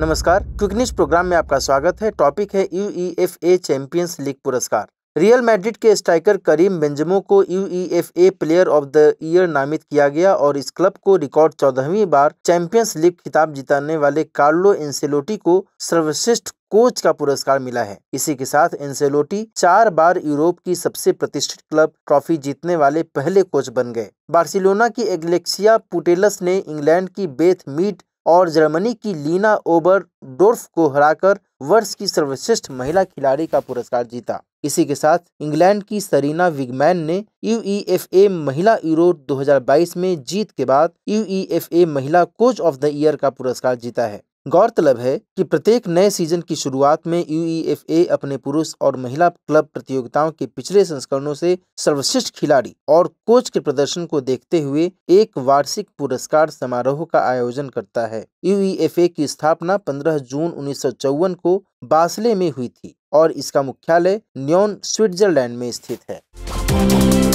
नमस्कार quick news programme में आपका स्वागत है टॉपिक है U E F A champions league पुरस्कार रियल मैड्रिड के स्ट्राइकर करीम बेंजमो को U E F A player of the year नामित किया गया और इस क्लब को रिकॉर्ड चौदहवीं बार चैंपियंस लीग खिताब जिताने वाले कार्लो एंसेलोटी को सर्वश्रेष्ठ कोच का पुरस्कार मिला है इसी के साथ एंसेलोटी चार बार यूरोप की सबसे प्रतिष्ठित क्लब ट्रॉफी जीतने वाले पहले कोच बन गए बार्सिलोना की एग्लेक्सिया पुटेलस ने इंग्लैंड की बेथ मीट और जर्मनी की लीना ओबर डोर्फ को हराकर वर्ष की सर्वश्रेष्ठ महिला खिलाड़ी का पुरस्कार जीता इसी के साथ इंग्लैंड की सरीना विगमैन ने यू महिला यूरो 2022 में जीत के बाद यू महिला कोच ऑफ द ईयर का पुरस्कार जीता है गौरतलब है कि प्रत्येक नए सीजन की शुरुआत में यू अपने पुरुष और महिला क्लब प्रतियोगिताओं के पिछले संस्करणों से सर्वश्रेष्ठ खिलाड़ी और कोच के प्रदर्शन को देखते हुए एक वार्षिक पुरस्कार समारोह का आयोजन करता है यू की स्थापना 15 जून उन्नीस को बासले में हुई थी और इसका मुख्यालय न्योन स्विट्जरलैंड में स्थित है